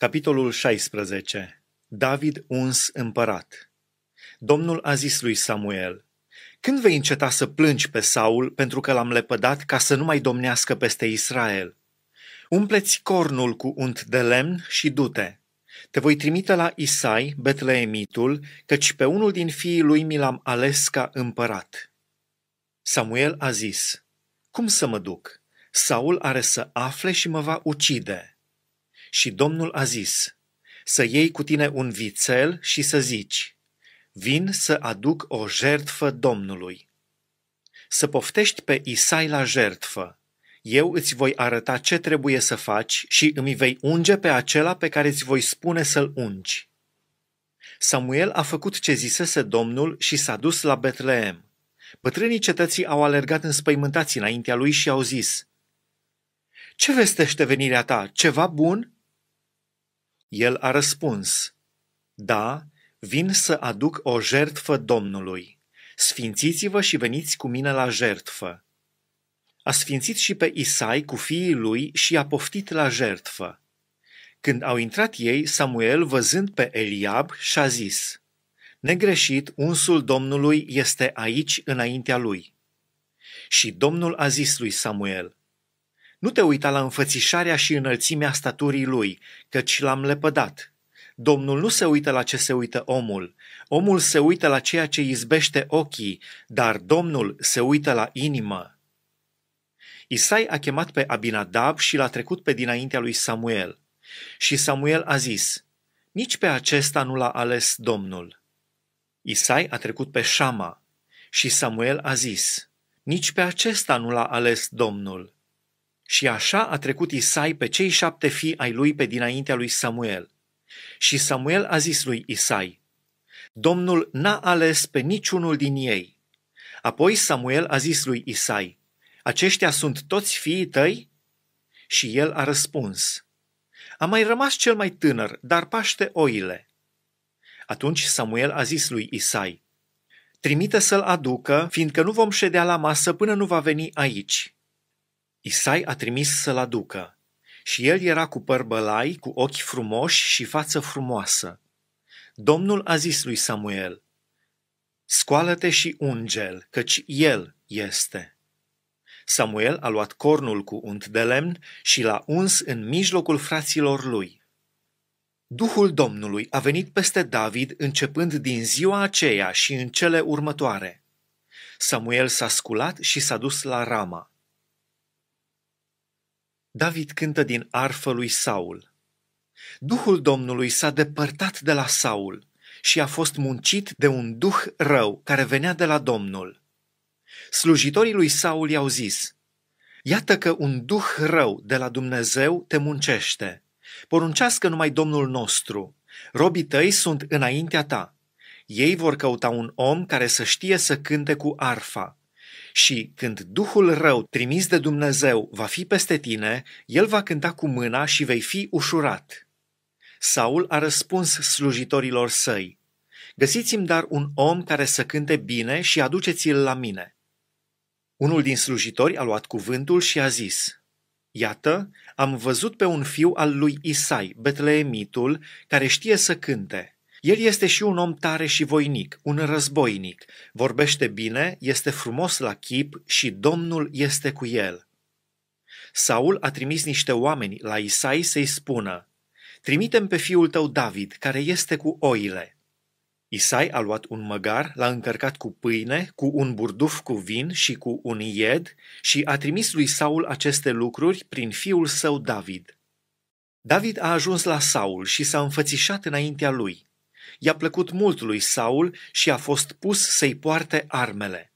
Capitolul 16. David uns împărat. Domnul a zis lui Samuel, Când vei înceta să plângi pe Saul pentru că l-am lepădat ca să nu mai domnească peste Israel? Umpleți cornul cu unt de lemn și du-te. Te voi trimite la Isai, Betleemitul, căci pe unul din fiii lui mi l-am ales ca împărat. Samuel a zis, Cum să mă duc? Saul are să afle și mă va ucide. Și Domnul a zis, să iei cu tine un vițel și să zici, vin să aduc o jertfă Domnului. Să poftești pe Isai la jertfă. Eu îți voi arăta ce trebuie să faci și îmi vei unge pe acela pe care îți voi spune să-l ungi. Samuel a făcut ce zisese Domnul și s-a dus la Betleem. Bătrânii cetății au alergat înspăimântați înaintea lui și au zis, Ce vestește venirea ta? Ceva bun?" El a răspuns, Da, vin să aduc o jertfă Domnului. Sfințiți-vă și veniți cu mine la jertfă. A sfințit și pe Isai cu fiii lui și a poftit la jertfă. Când au intrat ei, Samuel, văzând pe Eliab, și-a zis, Negreșit, unsul Domnului este aici înaintea lui. Și Domnul a zis lui Samuel, nu te uita la înfățișarea și înălțimea staturii lui, căci l-am lepădat. Domnul nu se uită la ce se uită omul. Omul se uită la ceea ce izbește ochii, dar Domnul se uită la inimă. Isai a chemat pe Abinadab și l-a trecut pe dinaintea lui Samuel. Și Samuel a zis, nici pe acesta nu l-a ales Domnul. Isai a trecut pe Shama și Samuel a zis, nici pe acesta nu l-a ales Domnul. Și așa a trecut Isai pe cei șapte fii ai lui pe dinaintea lui Samuel. Și Samuel a zis lui Isai, Domnul n-a ales pe niciunul din ei. Apoi Samuel a zis lui Isai, Aceștia sunt toți fiii tăi? Și el a răspuns, A mai rămas cel mai tânăr, dar paște oile. Atunci Samuel a zis lui Isai, Trimite să-l aducă, fiindcă nu vom ședea la masă până nu va veni aici. Isai a trimis să-l aducă. Și el era cu păr bălai, cu ochi frumoși și față frumoasă. Domnul a zis lui Samuel, Scoală-te și ungel, căci el este. Samuel a luat cornul cu unt de lemn și l-a uns în mijlocul fraților lui. Duhul Domnului a venit peste David începând din ziua aceea și în cele următoare. Samuel s-a sculat și s-a dus la Rama. David cântă din arfă lui Saul. Duhul Domnului s-a depărtat de la Saul și a fost muncit de un duh rău care venea de la Domnul. Slujitorii lui Saul i-au zis, Iată că un duh rău de la Dumnezeu te muncește. Poruncească numai Domnul nostru. Robii tăi sunt înaintea ta. Ei vor căuta un om care să știe să cânte cu arfa, și când Duhul rău trimis de Dumnezeu va fi peste tine, el va cânta cu mâna și vei fi ușurat. Saul a răspuns slujitorilor săi, Găsiți-mi dar un om care să cânte bine și aduceți-l la mine. Unul din slujitori a luat cuvântul și a zis, Iată, am văzut pe un fiu al lui Isai, Betleemitul, care știe să cânte. El este și un om tare și voinic, un războinic, vorbește bine, este frumos la chip și Domnul este cu el. Saul a trimis niște oameni la Isai să-i spună, Trimitem pe fiul tău David, care este cu oile. Isai a luat un măgar, l-a încărcat cu pâine, cu un burduf cu vin și cu un ied și a trimis lui Saul aceste lucruri prin fiul său David. David a ajuns la Saul și s-a înfățișat înaintea lui i-a plăcut mult lui Saul și a fost pus să-i poarte armele.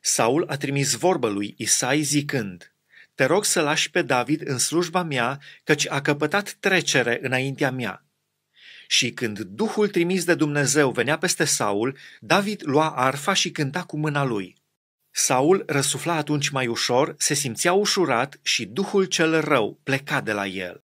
Saul a trimis vorbă lui Isai zicând, Te rog să lași pe David în slujba mea, căci a căpătat trecere înaintea mea. Și când Duhul trimis de Dumnezeu venea peste Saul, David lua arfa și cânta cu mâna lui. Saul răsufla atunci mai ușor, se simțea ușurat și Duhul cel rău pleca de la el.